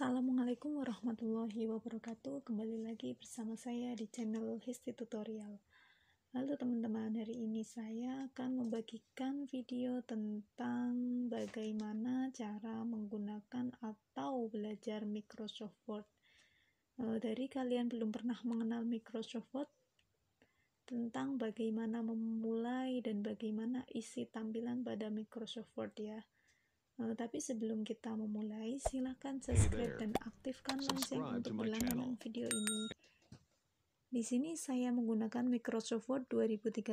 Assalamualaikum warahmatullahi wabarakatuh Kembali lagi bersama saya di channel Histi Tutorial Lalu teman-teman hari ini saya akan membagikan video tentang bagaimana cara menggunakan atau belajar Microsoft Word e, Dari kalian belum pernah mengenal Microsoft Word tentang bagaimana memulai dan bagaimana isi tampilan pada Microsoft Word ya Uh, tapi sebelum kita memulai, silahkan subscribe dan aktifkan lonceng untuk berlangganan video ini. Di sini saya menggunakan Microsoft Word 2013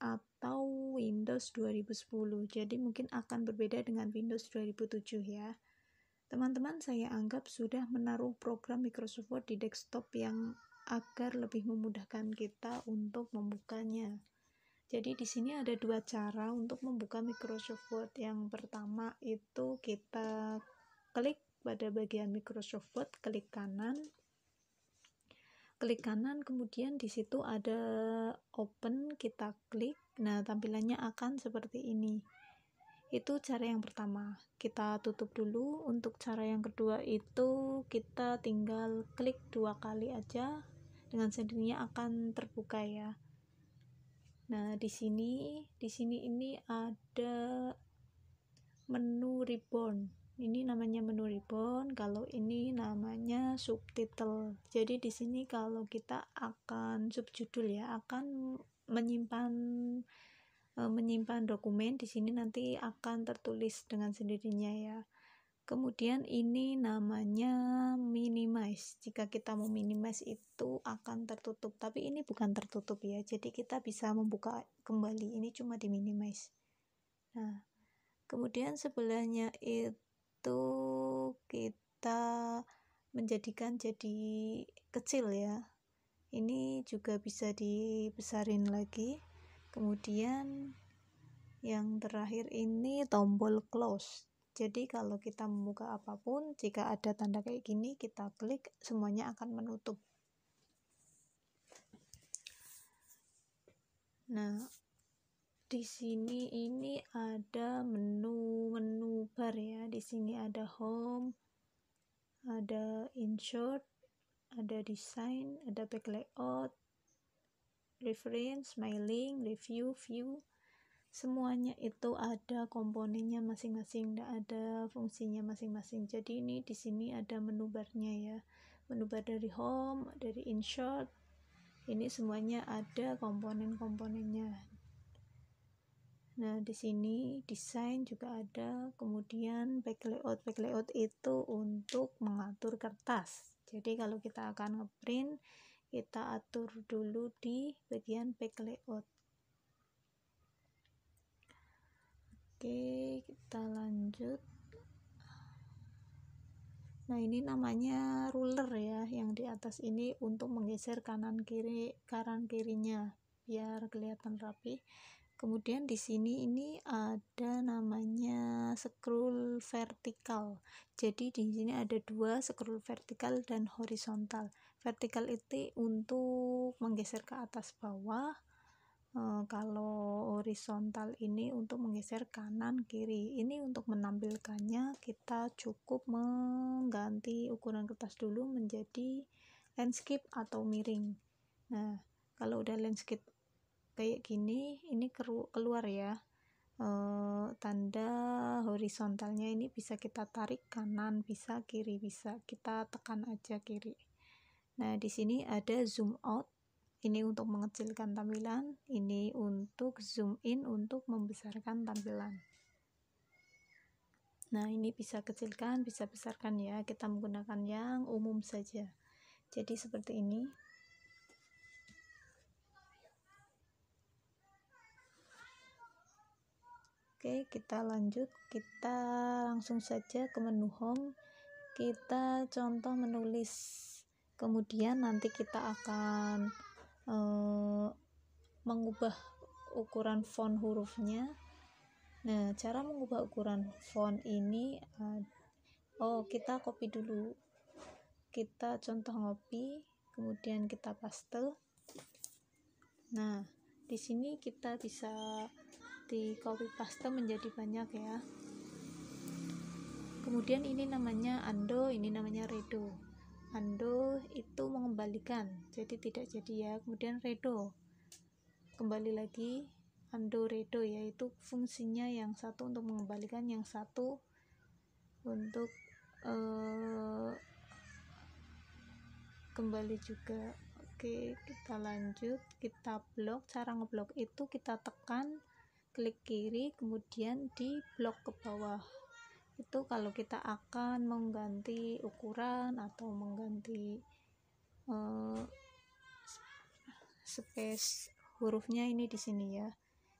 atau Windows 2010. Jadi mungkin akan berbeda dengan Windows 2007 ya. Teman-teman saya anggap sudah menaruh program Microsoft Word di desktop yang agar lebih memudahkan kita untuk membukanya. Jadi di sini ada dua cara untuk membuka Microsoft Word. Yang pertama itu kita klik pada bagian Microsoft Word, klik kanan. Klik kanan kemudian di situ ada open, kita klik. Nah, tampilannya akan seperti ini. Itu cara yang pertama. Kita tutup dulu. Untuk cara yang kedua itu kita tinggal klik dua kali aja dengan sendirinya akan terbuka ya. Nah, di sini di sini ini ada menu ribbon. Ini namanya menu ribbon, kalau ini namanya subtitle. Jadi di sini kalau kita akan subjudul ya, akan menyimpan eh, menyimpan dokumen di sini nanti akan tertulis dengan sendirinya ya. Kemudian ini namanya minimize. Jika kita mau minimize itu akan tertutup, tapi ini bukan tertutup ya. Jadi kita bisa membuka kembali. Ini cuma di minimize. Nah, kemudian sebelahnya itu kita menjadikan jadi kecil ya. Ini juga bisa dibesarin lagi. Kemudian yang terakhir ini tombol close jadi kalau kita membuka apapun, jika ada tanda kayak gini, kita klik, semuanya akan menutup. Nah, di sini ini ada menu-menu bar ya. Di sini ada home, ada insert, ada design, ada back layout, reference, my link, review, view semuanya itu ada komponennya masing-masing dan ada fungsinya masing-masing jadi ini di sini ada menu barnya ya menu bar dari home dari insert ini semuanya ada komponen-komponennya nah di sini desain juga ada kemudian back layout back layout itu untuk mengatur kertas jadi kalau kita akan ngeprint kita atur dulu di bagian back layout Oke, kita lanjut. Nah, ini namanya ruler ya, yang di atas ini untuk menggeser kanan kiri kanan kirinya biar kelihatan rapi. Kemudian di sini ini ada namanya scroll vertikal. Jadi di sini ada dua scroll vertikal dan horizontal. Vertikal itu untuk menggeser ke atas bawah, Eh, kalau horizontal ini untuk menggeser kanan kiri ini untuk menampilkannya kita cukup mengganti ukuran kertas dulu menjadi landscape atau miring nah kalau udah landscape kayak gini ini keluar ya e, tanda horizontalnya ini bisa kita tarik kanan bisa kiri bisa kita tekan aja kiri nah di sini ada zoom out ini untuk mengecilkan tampilan, ini untuk zoom in untuk membesarkan tampilan. Nah, ini bisa kecilkan, bisa besarkan ya. Kita menggunakan yang umum saja. Jadi seperti ini. Oke, kita lanjut. Kita langsung saja ke menu home. Kita contoh menulis. Kemudian nanti kita akan uh, mengubah ukuran font hurufnya nah cara mengubah ukuran font ini uh, oh kita copy dulu kita contoh copy, kemudian kita paste nah di sini kita bisa di copy paste menjadi banyak ya kemudian ini namanya ando ini namanya redo ando itu dikembalikan jadi tidak jadi ya kemudian redo kembali lagi undo redo yaitu fungsinya yang satu untuk mengembalikan yang satu untuk uh, kembali juga oke kita lanjut kita blok cara ngeblok itu kita tekan klik kiri kemudian di blok ke bawah itu kalau kita akan mengganti ukuran atau mengganti Eh, space hurufnya ini di sini ya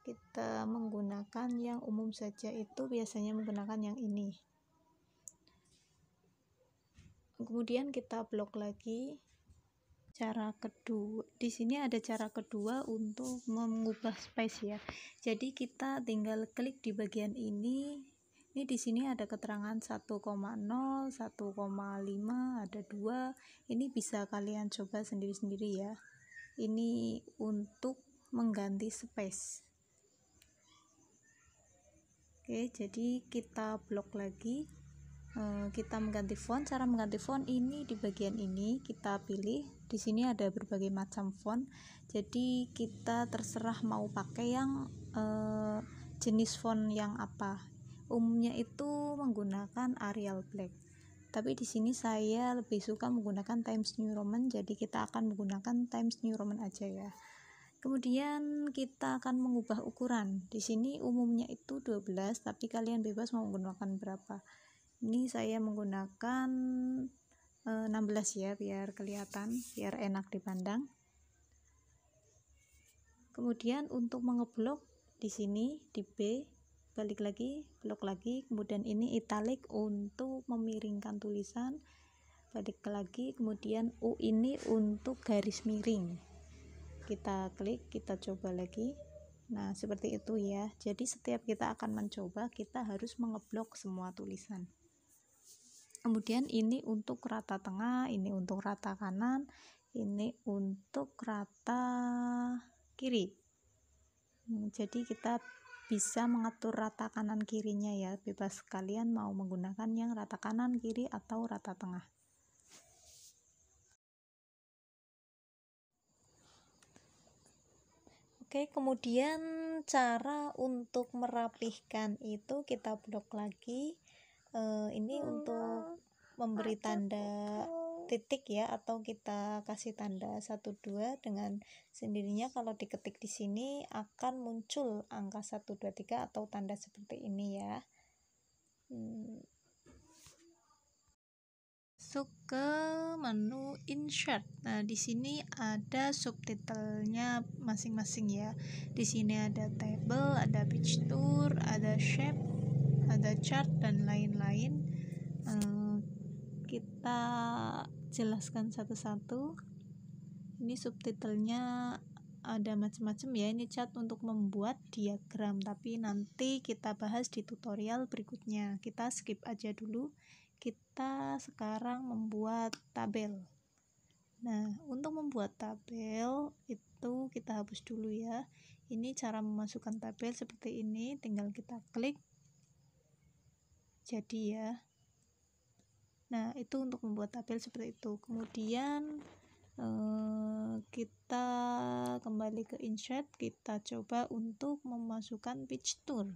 kita menggunakan yang umum saja itu biasanya menggunakan yang ini kemudian kita blok lagi cara kedua di sini ada cara kedua untuk mengubah space ya jadi kita tinggal klik di bagian ini ini di sini ada keterangan 1,0 1,5 ada dua ini bisa kalian coba sendiri-sendiri ya ini untuk mengganti space Oke, jadi kita blok lagi. Eh, kita mengganti font. Cara mengganti font ini di bagian ini kita pilih. Di sini ada berbagai macam font. Jadi kita terserah mau pakai yang eh, jenis font yang apa umumnya itu menggunakan Arial Black tapi di sini saya lebih suka menggunakan Times New Roman jadi kita akan menggunakan Times New Roman aja ya kemudian kita akan mengubah ukuran di sini umumnya itu 12 tapi kalian bebas mau menggunakan berapa ini saya menggunakan 16 eh, ya biar kelihatan biar enak dipandang kemudian untuk mengeblok di sini di B balik lagi blok lagi kemudian ini italic untuk memiringkan tulisan balik lagi kemudian U ini untuk garis miring kita klik kita coba lagi nah seperti itu ya jadi setiap kita akan mencoba kita harus mengeblok semua tulisan kemudian ini untuk rata tengah ini untuk rata kanan ini untuk rata kiri hmm, jadi kita bisa mengatur rata kanan kirinya ya bebas kalian mau menggunakan yang rata kanan kiri atau rata tengah Oke, kemudian cara untuk merapihkan itu kita blok lagi. E, ini iya, untuk memberi tanda titik ya atau kita kasih tanda 12 dengan sendirinya kalau diketik di sini akan muncul angka 123 atau tanda seperti ini ya. Hmm. ke menu insert. Nah, di sini ada subtitlenya masing-masing ya. Di sini ada table, ada picture, ada shape, ada chart dan lain-lain. Eh, kita jelaskan satu-satu ini subtitlenya ada macam-macam ya ini cat untuk membuat diagram tapi nanti kita bahas di tutorial berikutnya kita skip aja dulu kita sekarang membuat tabel nah untuk membuat tabel itu kita hapus dulu ya ini cara memasukkan tabel seperti ini tinggal kita klik jadi ya Nah, itu untuk membuat tabel seperti itu. Kemudian eh, kita kembali ke insert, kita coba untuk memasukkan pitch tool.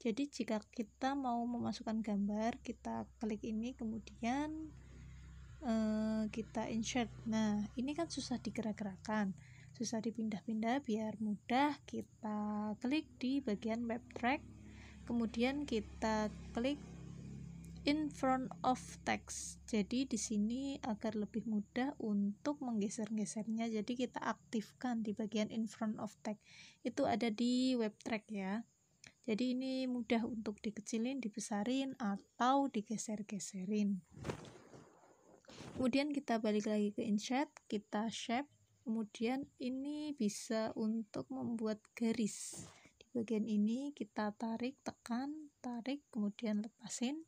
Jadi jika kita mau memasukkan gambar, kita klik ini kemudian eh, kita insert. Nah, ini kan susah digerak-gerakan susah dipindah-pindah biar mudah kita klik di bagian web track kemudian kita klik in front of text. Jadi di sini agar lebih mudah untuk menggeser-gesernya. Jadi kita aktifkan di bagian in front of text. Itu ada di web track ya. Jadi ini mudah untuk dikecilin, dibesarin atau digeser-geserin. Kemudian kita balik lagi ke insert, kita shape. Kemudian ini bisa untuk membuat garis. Di bagian ini kita tarik, tekan, tarik, kemudian lepasin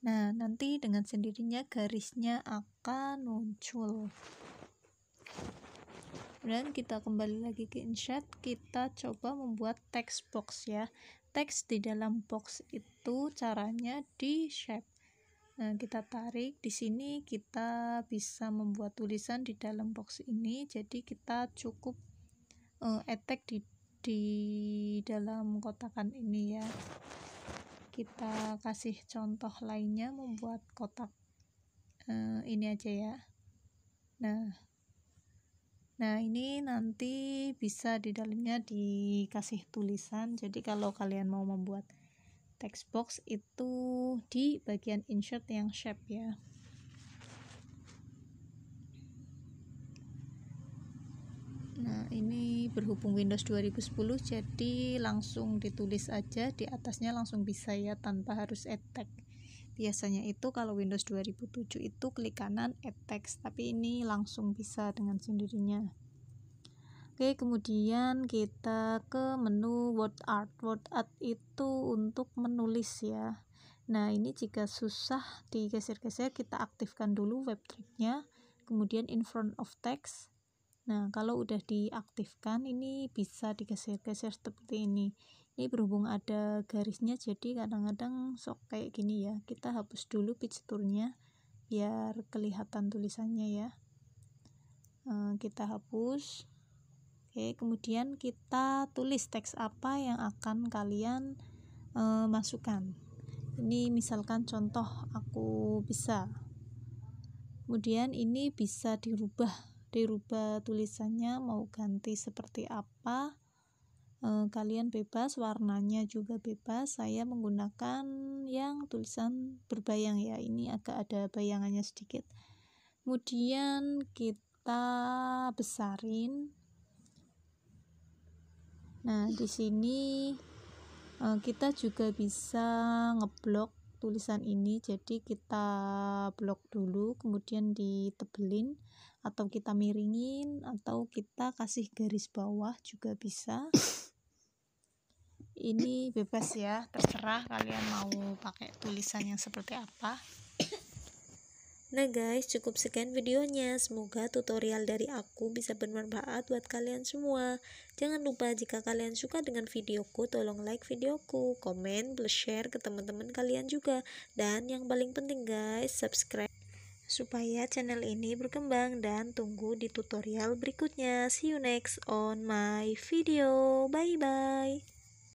Nah, nanti dengan sendirinya garisnya akan muncul. dan kita kembali lagi ke insert kita coba membuat text box ya. Text di dalam box itu caranya di shape. Nah, kita tarik di sini kita bisa membuat tulisan di dalam box ini. Jadi kita cukup uh, attack di di dalam kotakan ini ya kita kasih contoh lainnya membuat kotak eh, ini aja ya nah nah ini nanti bisa di dalamnya dikasih tulisan jadi kalau kalian mau membuat text box itu di bagian insert yang shape ya ini berhubung Windows 2010 jadi langsung ditulis aja di atasnya langsung bisa ya tanpa harus add text biasanya itu kalau Windows 2007 itu klik kanan add text tapi ini langsung bisa dengan sendirinya Oke, kemudian kita ke menu word art. Word art itu untuk menulis ya. Nah, ini jika susah digeser-geser, kita aktifkan dulu web tricknya kemudian in front of text, Nah, kalau udah diaktifkan ini bisa digeser-geser seperti ini. Ini berhubung ada garisnya jadi kadang-kadang sok kayak gini ya. Kita hapus dulu picture biar kelihatan tulisannya ya. Eh, kita hapus. Oke, kemudian kita tulis teks apa yang akan kalian eh, masukkan. Ini misalkan contoh aku bisa. Kemudian ini bisa dirubah dirubah tulisannya mau ganti seperti apa eh, kalian bebas warnanya juga bebas saya menggunakan yang tulisan berbayang ya ini agak ada bayangannya sedikit kemudian kita besarin nah di sini eh, kita juga bisa ngeblok tulisan ini jadi kita blok dulu kemudian ditebelin atau kita miringin atau kita kasih garis bawah juga bisa ini bebas ya terserah kalian mau pakai tulisan yang seperti apa Nah guys, cukup sekian videonya. Semoga tutorial dari aku bisa bermanfaat buat kalian semua. Jangan lupa jika kalian suka dengan videoku, tolong like videoku, komen, plus share ke teman-teman kalian juga. Dan yang paling penting guys, subscribe supaya channel ini berkembang dan tunggu di tutorial berikutnya. See you next on my video. Bye bye.